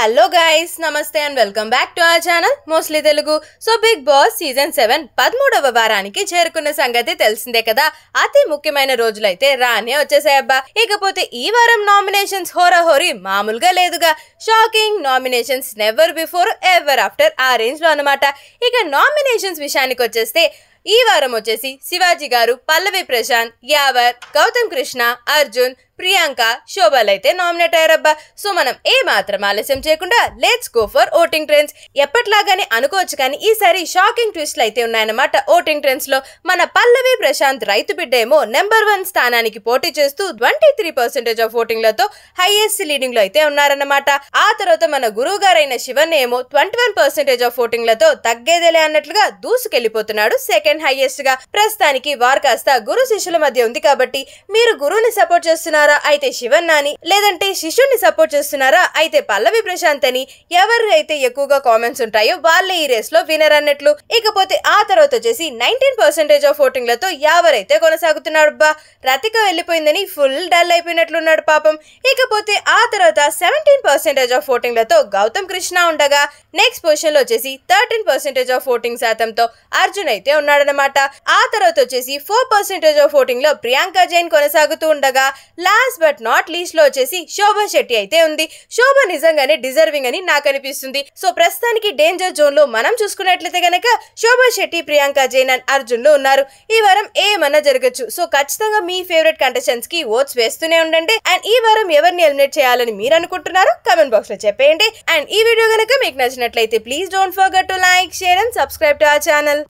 hello guys నమస్తే and welcome back to our channel mostly Telugu so Bigg Boss season seven పదమూడవ వారానికి చేరుకున్న సంగతి తెలిసిందే కదా అతి ముఖ్యమైన రోజులైతే రానే వచ్చేసాయబ్బా ఇకపోతే ఈ వారం నామినేషన్స్ హోరి మామూలుగా లేదుగా shocking nominations never before ever after ఆ రేంజ్ లో అనమాట ఇక నామినేషన్స్ విషయానికి వచ్చేస్తే ఈ వారం వచ్చేసి శివాజీ గారు పల్లవి ప్రశాంత్ యావర్ గౌతమ్ కృష్ణ అర్జున్ ప్రియాంక శోభాలైతే నామినేట్ అయ్యారబ్బా సో మనం ఏ మాత్రం ఆలస్యం చేయకుండా let's go for voting trends ఎప్పట్లాగానే అనుకోవచ్చు కానీ ఈసారి షాకింగ్ ట్విస్ట్లు అయితే ఉన్నాయన్నమాట ఓటింగ్ ట్రెండ్స్ లో మన పల్లవి ప్రశాంత్ రైతు బిడ్డ ఏమో నెంబర్ వన్ స్థానానికి పోటీ చేస్తూ ట్వంటీ త్రీ పర్సెంటేజ్ ఆఫ్ ఓటింగ్లతో హైయెస్ట్ లీడింగ్ లో అయితే ఉన్నారన్నమాట ఆ తర్వాత మన గురువు గారైన శివన్ ఏమో ట్వంటీ వన్ పర్సెంటేజ్ ఆఫ్ ఓటింగ్లతో తగ్గేదేలే అన్నట్లుగా దూసుకెళ్లిపోతున్నాడు సెకండ్ సెకండ్ హైయెస్ట్ గా ప్రస్తుతానికి వార్ కాస్త గురు శిష్యుల మధ్య ఉంది కాబట్టి మీరు గురువుని సపోర్ట్ చేస్తున్నారా అయితే అని లేదంటే శిష్యుని సపోర్ట్ చేస్తున్నారా అయితే పల్లవి ప్రశాంత్ అని ఎవరు అయితే ఎక్కువగా కామెంట్స్ ఉంటాయో వాళ్ళే ఈ రేస్ లో వినర్ అన్నట్లు ఇకపోతే ఆ తర్వాత వచ్చేసి నైన్టీన్ పర్సెంటేజ్ ఆఫ్ లతో ఎవరైతే కొనసాగుతున్నాడు బా రతిక వెళ్ళిపోయిందని ఫుల్ డల్ అయిపోయినట్లున్నాడు పాపం ఇకపోతే ఆ తర్వాత సెవెంటీన్ పర్సెంటేజ్ ఆఫ్ లతో గౌతమ్ కృష్ణ ఉండగా నెక్స్ట్ పొజిషన్ లో వచ్చేసి థర్టీన్ పర్సెంటేజ్ ఆఫ్ ఓటింగ్ శాతంతో అర్జున్ అయితే ఉన్నాడు ఉన్నాడనమాట ఆ తర్వాత వచ్చేసి ఫోర్ పర్సెంటేజ్ ఆఫ్ ఓటింగ్ లో ప్రియాంక జైన్ కొనసాగుతూ ఉండగా లాస్ట్ బట్ నాట్ లీస్ట్ లో వచ్చేసి శోభ శెట్టి అయితే ఉంది శోభ నిజంగానే డిజర్వింగ్ అని నాకు అనిపిస్తుంది సో ప్రస్తుతానికి డేంజర్ జోన్ లో మనం చూసుకున్నట్లయితే గనక శోభ శెట్టి ప్రియాంక జైన్ అండ్ అర్జున్ లో ఉన్నారు ఈ వారం ఏమన్నా జరగచ్చు సో ఖచ్చితంగా మీ ఫేవరెట్ కంటెస్టెంట్స్ కి ఓట్స్ వేస్తూనే ఉండండి అండ్ ఈ వారం ఎవరిని ఎలిమినేట్ చేయాలని మీరు అనుకుంటున్నారో కమెంట్ బాక్స్ లో చెప్పేయండి అండ్ ఈ వీడియో కనుక మీకు నచ్చినట్లయితే please don't forget to like share and subscribe to our channel